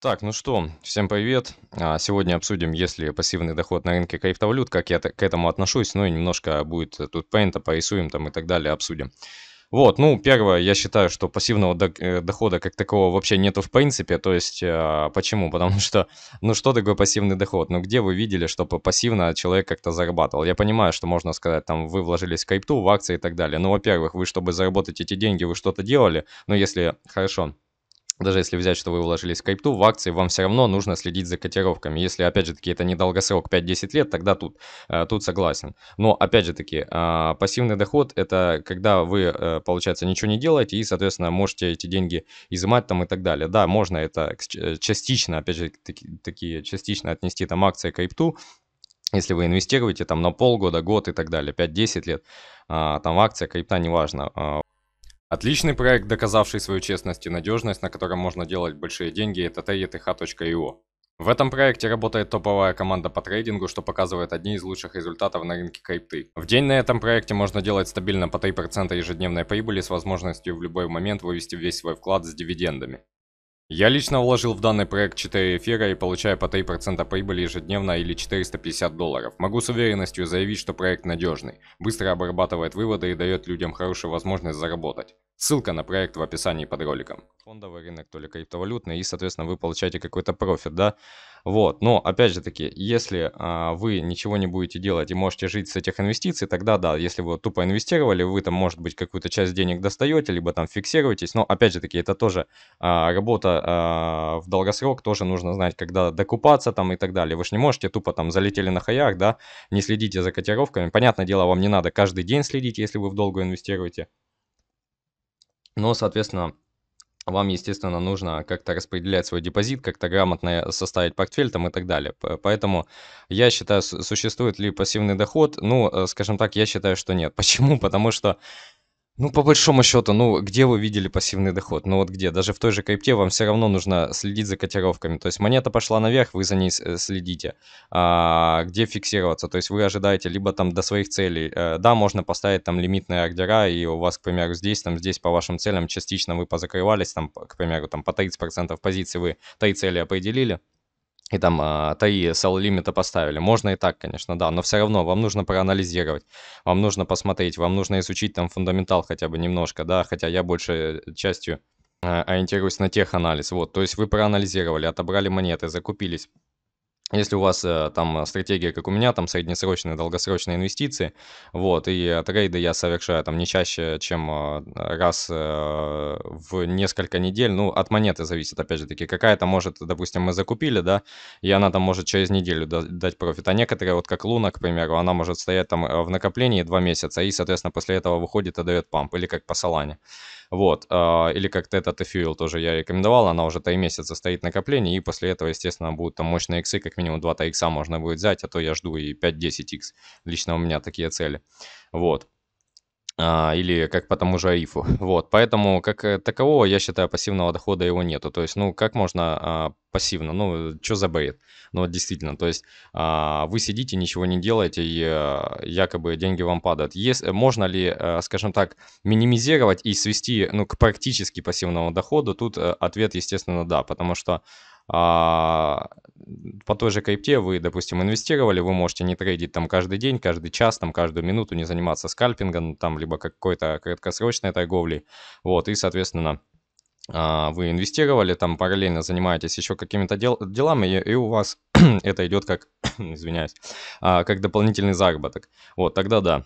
Так, ну что, всем привет. А, сегодня обсудим, есть ли пассивный доход на рынке криптовалют, как я к этому отношусь, ну и немножко будет тут пейнта, порисуем там и так далее, обсудим. Вот, ну, первое, я считаю, что пассивного э, дохода как такого вообще нету в принципе, то есть, а, почему? Потому что, ну, что такое пассивный доход? Ну, где вы видели, чтобы пассивно человек как-то зарабатывал? Я понимаю, что можно сказать, там, вы вложились в крипту, в акции и так далее, но, во-первых, вы, чтобы заработать эти деньги, вы что-то делали, но ну, если, хорошо, даже если взять, что вы вложились в крипту, в акции вам все равно нужно следить за котировками. Если, опять же таки, это не долгосрок 5-10 лет, тогда тут, э, тут согласен. Но, опять же таки, а, пассивный доход – это когда вы, э, получается, ничего не делаете и, соответственно, можете эти деньги изымать там и так далее. Да, можно это э, частично, опять же таки, частично отнести там акции крипту, если вы инвестируете там на полгода, год и так далее, 5-10 лет, а, там акция, крипта, неважно, а, Отличный проект, доказавший свою честность и надежность, на котором можно делать большие деньги, это teth.io. В этом проекте работает топовая команда по трейдингу, что показывает одни из лучших результатов на рынке крипты. В день на этом проекте можно делать стабильно по 3% ежедневной прибыли с возможностью в любой момент вывести весь свой вклад с дивидендами. Я лично вложил в данный проект 4 эфира и получаю по 3% прибыли ежедневно или 450 долларов. Могу с уверенностью заявить, что проект надежный, быстро обрабатывает выводы и дает людям хорошую возможность заработать. Ссылка на проект в описании под роликом. Фондовый рынок, то ли криптовалютный, и, соответственно, вы получаете какой-то профит, да? Вот, но опять же таки, если а, вы ничего не будете делать и можете жить с этих инвестиций, тогда да, если вы тупо инвестировали, вы там, может быть, какую-то часть денег достаете, либо там фиксируетесь, но опять же таки, это тоже а, работа а, в долгосрок, тоже нужно знать, когда докупаться там и так далее. Вы же не можете тупо там залетели на хаях, да, не следите за котировками. Понятное дело, вам не надо каждый день следить, если вы в долгу инвестируете. Но, соответственно, а вам, естественно, нужно как-то распределять свой депозит, как-то грамотно э, составить портфель там и так далее. Поэтому я считаю, существует ли пассивный доход? Ну, э, скажем так, я считаю, что нет. Почему? Потому что ну, по большому счету, ну, где вы видели пассивный доход? Ну, вот где? Даже в той же крипте вам все равно нужно следить за котировками. То есть монета пошла наверх, вы за ней э, следите. А, где фиксироваться? То есть вы ожидаете либо там до своих целей. А, да, можно поставить там лимитные ордера, и у вас, к примеру, здесь, там, здесь по вашим целям частично вы позакрывались, там, к примеру, там по 30% позиции вы три цели определили, и там а, 3 лимита поставили. Можно и так, конечно, да, но все равно вам нужно проанализировать, вам нужно посмотреть, вам нужно изучить там фундаментал хотя бы немножко, да, хотя я больше э, частью а, ориентируюсь на тех анализ. Вот, то есть вы проанализировали, отобрали монеты, закупились, если у вас э, там стратегия, как у меня, там среднесрочные, долгосрочные инвестиции, вот, и трейды я совершаю там не чаще, чем а, раз э, в несколько недель, ну, от монеты зависит, опять же таки, какая-то может, допустим, мы закупили, да, и она там может через неделю дать профит, а некоторые, вот как Луна, к примеру, она может стоять там э, в накоплении два месяца, и, соответственно, после этого выходит и дает памп, или как по Солане. Вот. А, или как то -то Fuel тоже я рекомендовал, она уже 3 месяца стоит накопление, и после этого, естественно, будут там мощные иксы, как минимум 2-3 икса можно будет взять, а то я жду и 5-10 икс. Лично у меня такие цели. Вот а, или как по тому же АИФу. Вот, поэтому как э, такового, я считаю, пассивного дохода его нету. То есть, ну, как можно а, пассивно, ну, что за бред? Ну, вот действительно, то есть, а, вы сидите, ничего не делаете, и а, якобы деньги вам падают. Есть, можно ли, а, скажем так, минимизировать и свести, ну, к практически пассивному доходу? Тут а, ответ, естественно, да, потому что а, по той же крипте вы, допустим, инвестировали, вы можете не трейдить там каждый день, каждый час, там каждую минуту, не заниматься скальпингом, там, либо какой-то краткосрочной торговлей, вот, и, соответственно, а, вы инвестировали, там параллельно занимаетесь еще какими-то дел, делами, и, и у вас это идет как, извиняюсь, а, как дополнительный заработок. Вот, тогда да.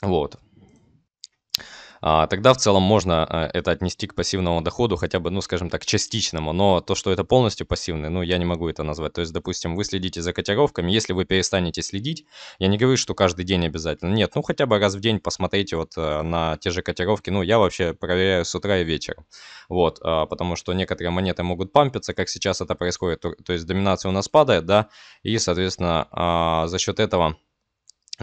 Вот, а, тогда в целом можно э, это отнести к пассивному доходу, хотя бы, ну, скажем так, частичному, но то, что это полностью пассивный, ну, я не могу это назвать. То есть, допустим, вы следите за котировками, если вы перестанете следить, я не говорю, что каждый день обязательно, нет, ну, хотя бы раз в день посмотрите вот э, на те же котировки, ну, я вообще проверяю с утра и вечером, вот, а, потому что некоторые монеты могут пампиться, как сейчас это происходит, то есть доминация у нас падает, да, и, соответственно, а, за счет этого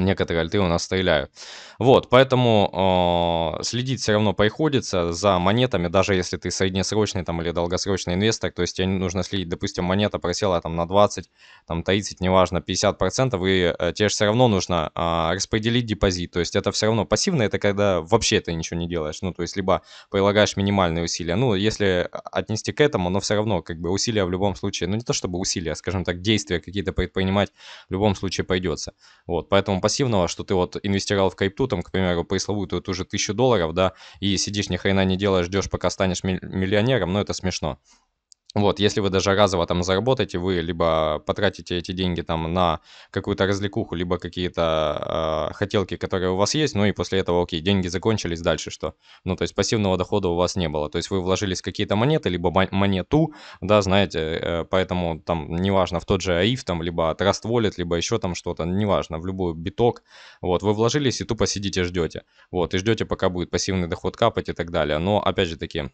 некоторые альты у нас стреляют. Вот, поэтому э, следить все равно приходится за монетами, даже если ты среднесрочный там, или долгосрочный инвестор, то есть тебе нужно следить, допустим, монета просела там на 20, там 30, неважно, 50%, процентов, и э, тебе все равно нужно э, распределить депозит, то есть это все равно пассивно, это когда вообще ты ничего не делаешь, ну, то есть либо прилагаешь минимальные усилия, ну, если э, отнести к этому, но все равно как бы усилия в любом случае, ну, не то чтобы усилия, а, скажем так, действия какие-то предпринимать в любом случае пойдется, вот, поэтому пассивного, что ты вот инвестировал в крипту, там, к примеру, пресловутую ту же тысячу долларов, да, и сидишь ни хрена не делаешь, ждешь, пока станешь миллионером, но ну, это смешно. Вот, если вы даже разово там заработаете, вы либо потратите эти деньги там на какую-то развлекуху, либо какие-то э, хотелки, которые у вас есть, ну и после этого, окей, деньги закончились, дальше что? Ну, то есть пассивного дохода у вас не было, то есть вы вложились в какие-то монеты, либо монету, да, знаете, э, поэтому там неважно, в тот же АИФ там, либо Trust Wallet, либо еще там что-то, неважно, в любой биток, вот, вы вложились и тупо сидите ждете, вот, и ждете, пока будет пассивный доход капать и так далее, но опять же таки,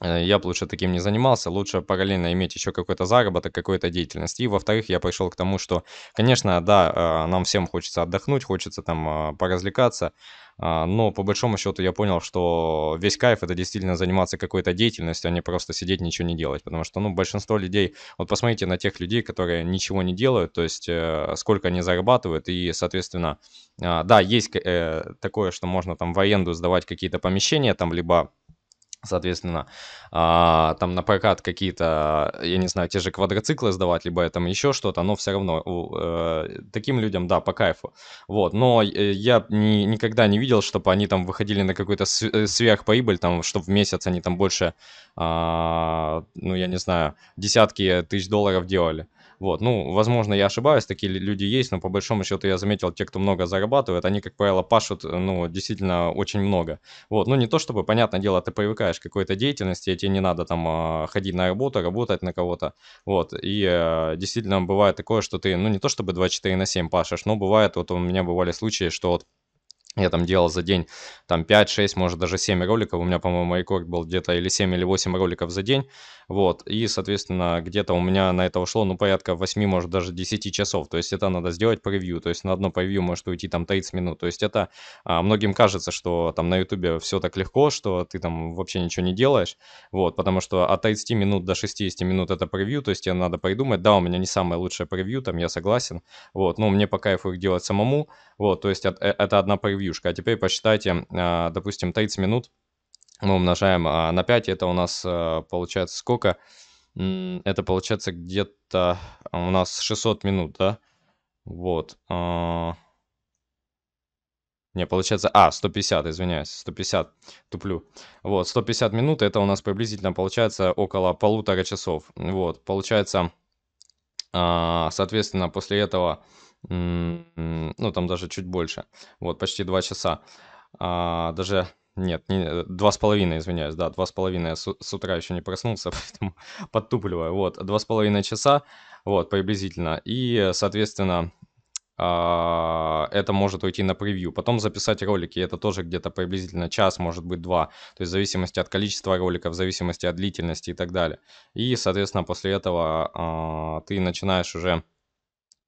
Э, я бы лучше таким не занимался, лучше параллельно иметь еще какой-то заработок, какую-то деятельность. И, во-вторых, я пришел к тому, что, конечно, да, э, нам всем хочется отдохнуть, хочется там э, поразвлекаться, но по большому счету я понял, что весь кайф это действительно заниматься какой-то деятельностью, а не просто сидеть ничего не делать, потому что, ну, большинство людей, вот посмотрите на тех людей, которые ничего не делают, то есть сколько они зарабатывают и, соответственно, да, есть такое, что можно там в аренду сдавать какие-то помещения, там либо Соответственно, а, там на прокат какие-то, я не знаю, те же квадроциклы сдавать, либо там еще что-то, но все равно э, таким людям, да, по кайфу. Вот, но э, я ни, никогда не видел, чтобы они там выходили на какой то э, сверхприбыль, там, чтобы в месяц они там больше, а, ну, я не знаю, десятки тысяч долларов делали. Вот, ну, возможно, я ошибаюсь, такие люди есть, но по большому счету я заметил, те, кто много зарабатывает, они, как правило, пашут, ну, действительно очень много. Вот, ну, не то чтобы, понятное дело, ты привыкаешь к какой-то деятельности, и тебе не надо там а, ходить на работу, работать на кого-то, вот, и э, действительно бывает такое, что ты, ну, не то чтобы 24 на 7 пашешь, но бывает, вот у меня бывали случаи, что вот я там делал за день там 5, 6, может даже 7 роликов. У меня, по-моему, рекорд был где-то или 7, или 8 роликов за день. Вот. И, соответственно, где-то у меня на это ушло, ну, порядка 8, может даже 10 часов. То есть это надо сделать превью. То есть на одно превью может уйти там 30 минут. То есть это а, многим кажется, что там на ютубе все так легко, что ты там вообще ничего не делаешь. Вот. Потому что от 30 минут до 60 минут это превью. То есть тебе надо придумать. Да, у меня не самое лучшее превью, там я согласен. Вот. Но мне по кайфу их делать самому. Вот. То есть э, это одна превью превьюшка. А теперь посчитайте, а, допустим, 30 минут мы умножаем а, на 5, это у нас а, получается сколько? Это получается где-то у нас 600 минут, да? Вот. Не, получается, а, 150, извиняюсь, 150, туплю. Вот, 150 минут, это у нас приблизительно получается около полутора часов. Вот, получается, соответственно, после этого ну там даже чуть больше, вот почти два часа, а, даже нет, не, э, два с половиной, извиняюсь, да, два с половиной, с утра еще не проснулся, поэтому подтупливаю, вот, два с половиной часа, вот, приблизительно, и, соответственно, а, это может уйти на превью. Потом записать ролики, это тоже где-то приблизительно час, может быть два, то есть в зависимости от количества роликов, в зависимости от длительности и так далее. И, соответственно, после этого а, ты начинаешь уже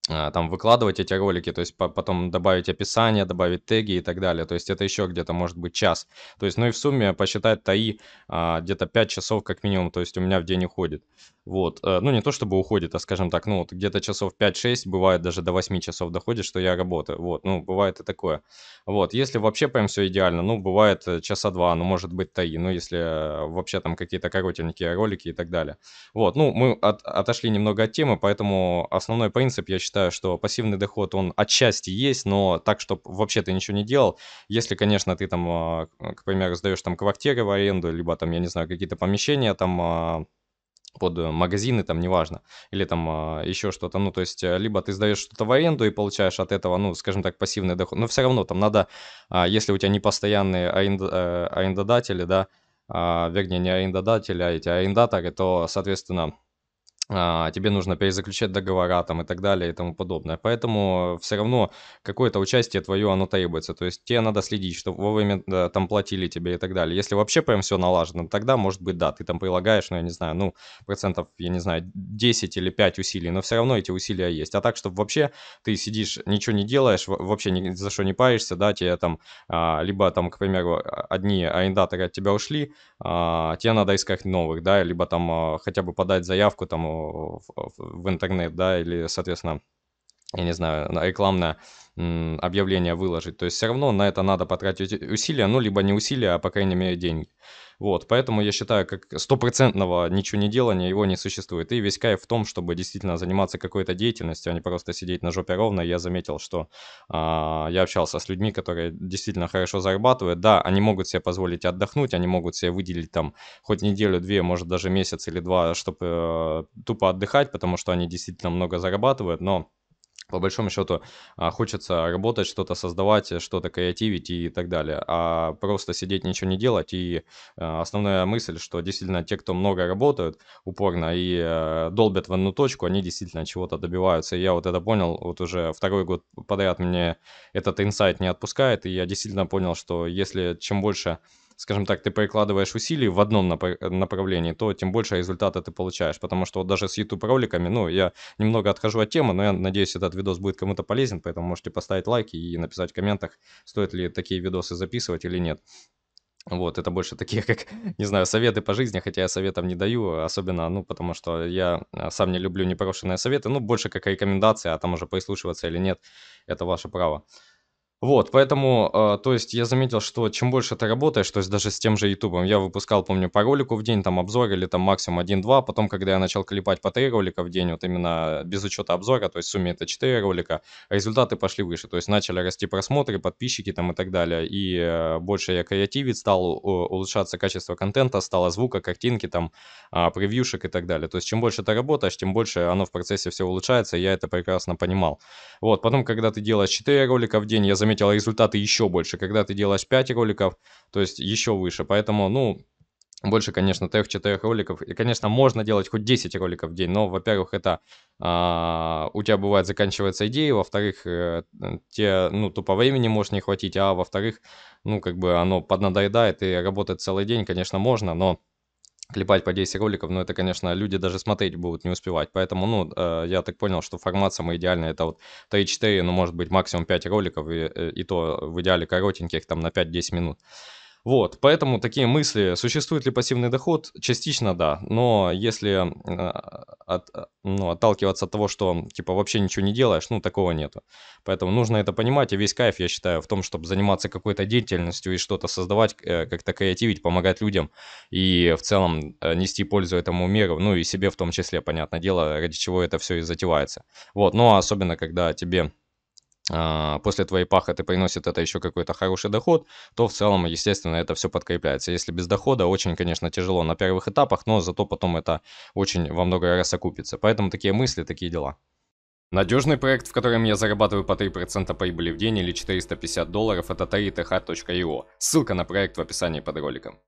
а, там выкладывать эти ролики, то есть потом добавить описание, добавить теги и так далее. То есть это еще где-то может быть час. То есть, ну и в сумме посчитать ТАИ а, где-то 5 часов как минимум, то есть у меня в день уходит. Вот, э, ну не то чтобы уходит, а скажем так, ну вот где-то часов 5-6, бывает даже до 8 часов доходит, что я работаю. Вот, ну бывает и такое. Вот, если вообще прям все идеально, ну бывает э, часа два, ну может быть ТАИ, ну если э, вообще там какие-то коротенькие ролики и так далее. Вот, ну мы от отошли немного от темы, поэтому основной принцип, я считаю, считаю, что пассивный доход, он отчасти есть, но так, чтобы вообще ты ничего не делал. Если, конечно, ты там, а, к примеру, сдаешь там квартиры в аренду, либо там, я не знаю, какие-то помещения там а, под э, магазины, там, неважно, или там э, а, еще что-то, ну, то есть, э, либо ты сдаешь что-то в аренду и получаешь от этого, ну, скажем так, пассивный доход, но все равно там надо, э, если у тебя не постоянные арен... э, арендодатели, да, э, вернее, не арендодатели, а эти арендаторы, то, соответственно, а, тебе нужно перезаключать договора там и так далее и тому подобное. Поэтому все равно какое-то участие твое, оно требуется. То есть тебе надо следить, чтобы вовремя да, там платили тебе и так далее. Если вообще прям все налажено, тогда, может быть, да, ты там прилагаешь, ну, я не знаю, ну, процентов, я не знаю, 10 или 5 усилий, но все равно эти усилия есть. А так, чтобы вообще ты сидишь, ничего не делаешь, вообще ни за что не паришься, да, тебе там, а, либо там, к примеру, а, одни арендаторы от тебя ушли, а, тебе надо искать новых, да, либо там а, хотя бы подать заявку там в, в интернет, да, или, соответственно, я не знаю, рекламное объявление выложить. То есть все равно на это надо потратить усилия, ну, либо не усилия, а, по крайней мере, деньги. Вот, поэтому я считаю, как стопроцентного ничего не делания его не существует. И весь кайф в том, чтобы действительно заниматься какой-то деятельностью, а не просто сидеть на жопе ровно. Я заметил, что э, я общался с людьми, которые действительно хорошо зарабатывают. Да, они могут себе позволить отдохнуть, они могут себе выделить там хоть неделю, две, может даже месяц или два, чтобы э, тупо отдыхать, потому что они действительно много зарабатывают, но по большому счету а, хочется работать, что-то создавать, что-то креативить и так далее, а просто сидеть ничего не делать. И а, основная мысль, что действительно те, кто много работают упорно и э, долбят в одну точку, они действительно чего-то добиваются. И я вот это понял, вот уже второй год подряд мне этот инсайт не отпускает, и я действительно понял, что если чем больше скажем так, ты прикладываешь усилий в одном нап- направлении, то тем больше результата ты получаешь. Потому что вот даже с YouTube роликами, ну, я немного отхожу от темы, но я надеюсь, этот видос будет кому-то полезен, поэтому можете поставить лайки и написать в комментах, стоит ли такие видосы записывать или нет. Вот, это больше такие, как, не знаю, советы по жизни, хотя я советов не даю, особенно, ну, потому что я а, сам не люблю непрошенные советы, ну, больше как рекомендация, а там уже прислушиваться или нет, это ваше право. Вот, поэтому, э, то есть я заметил, что чем больше ты работаешь, то есть даже с тем же Ютубом, я выпускал, помню, по ролику в день, там обзор или там максимум 1-2, потом, когда я начал клепать по 3 ролика в день, вот именно без учета обзора, то есть в сумме это 4 ролика, результаты пошли выше, то есть начали расти просмотры, подписчики там и так далее, и э, больше я креативить стал, улучшаться качество контента, стало звука, картинки, там, э, превьюшек и так далее, то есть чем больше ты работаешь, тем больше оно в процессе все улучшается, я это прекрасно понимал. Вот, потом, когда ты делаешь 4 ролика в день, я заметил, заметил, результаты еще больше. Когда ты делаешь 5 роликов, то есть еще выше. Поэтому, ну, больше, конечно, 3-4 роликов. И, конечно, можно делать хоть 10 роликов в день, но, во-первых, это э, у тебя бывает заканчивается идея, во-вторых, э, те, ну, тупо времени может не хватить, а во-вторых, ну, как бы оно поднадоедает и работать целый день, конечно, можно, но клепать по 10 роликов, но это, конечно, люди даже смотреть будут не успевать. Поэтому, ну, э, я так понял, что формат самый идеальный это вот 3-4, ну, может быть, максимум 5 роликов, и, э, и то в идеале коротеньких, там, на 5-10 минут. Вот, поэтому такие мысли, существует ли пассивный доход, частично да, но если э, от, ну, отталкиваться от того, что типа вообще ничего не делаешь, ну такого нету. Поэтому нужно это понимать, и весь кайф, я считаю, в том, чтобы заниматься какой-то деятельностью и что-то создавать, э, как-то креативить, помогать людям и в целом э, нести пользу этому миру, ну и себе в том числе, понятное дело, ради чего это все и затевается. Вот, но ну, а особенно когда тебе а, после твоей пахоты приносит это еще какой-то хороший доход, то в целом, естественно, это все подкрепляется. Если без дохода, очень, конечно, тяжело на первых этапах, но зато потом это очень во много раз окупится. Поэтому такие мысли, такие дела. Надежный проект, в котором я зарабатываю по 3% прибыли в день или 450 долларов, это 3th.io. Ссылка на проект в описании под роликом.